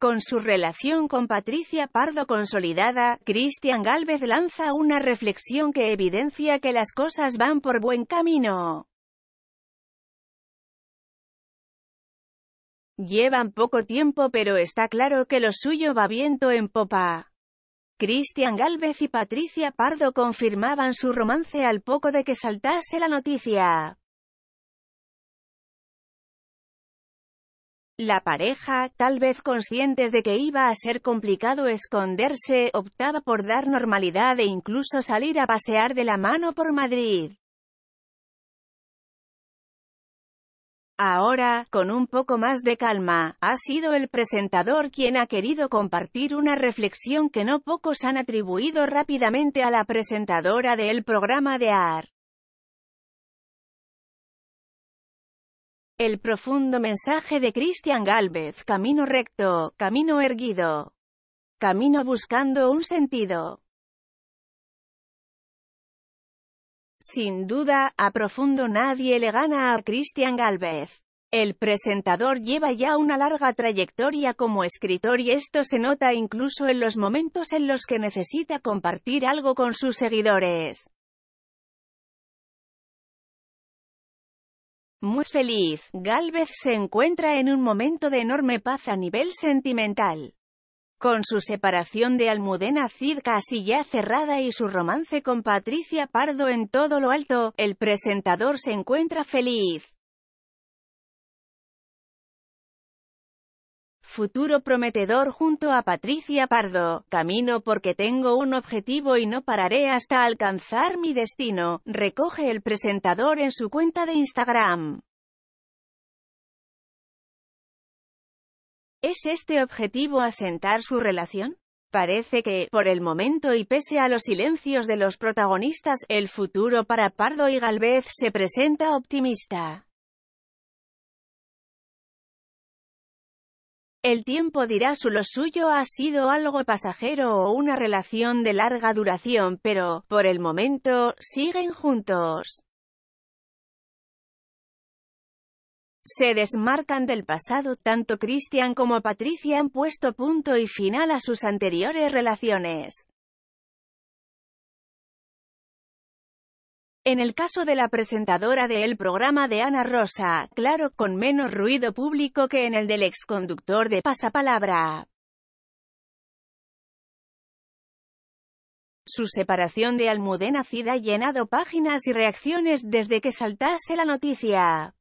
Con su relación con Patricia Pardo consolidada, Cristian Gálvez lanza una reflexión que evidencia que las cosas van por buen camino. Llevan poco tiempo pero está claro que lo suyo va viento en popa. Cristian Gálvez y Patricia Pardo confirmaban su romance al poco de que saltase la noticia. La pareja, tal vez conscientes de que iba a ser complicado esconderse, optaba por dar normalidad e incluso salir a pasear de la mano por Madrid. Ahora, con un poco más de calma, ha sido el presentador quien ha querido compartir una reflexión que no pocos han atribuido rápidamente a la presentadora del programa de AR. El profundo mensaje de Christian Galvez, camino recto, camino erguido, camino buscando un sentido. Sin duda, a profundo nadie le gana a Christian Galvez. El presentador lleva ya una larga trayectoria como escritor y esto se nota incluso en los momentos en los que necesita compartir algo con sus seguidores. Muy feliz, Galvez se encuentra en un momento de enorme paz a nivel sentimental. Con su separación de Almudena Cid casi ya cerrada y su romance con Patricia Pardo en todo lo alto, el presentador se encuentra feliz. futuro prometedor junto a Patricia Pardo. Camino porque tengo un objetivo y no pararé hasta alcanzar mi destino, recoge el presentador en su cuenta de Instagram. ¿Es este objetivo asentar su relación? Parece que, por el momento y pese a los silencios de los protagonistas, el futuro para Pardo y Galvez se presenta optimista. El tiempo dirá si lo suyo ha sido algo pasajero o una relación de larga duración, pero, por el momento, siguen juntos. Se desmarcan del pasado, tanto Christian como Patricia han puesto punto y final a sus anteriores relaciones. En el caso de la presentadora de El programa de Ana Rosa, claro, con menos ruido público que en el del exconductor de Pasapalabra. Su separación de Almudena Cid ha llenado páginas y reacciones desde que saltase la noticia.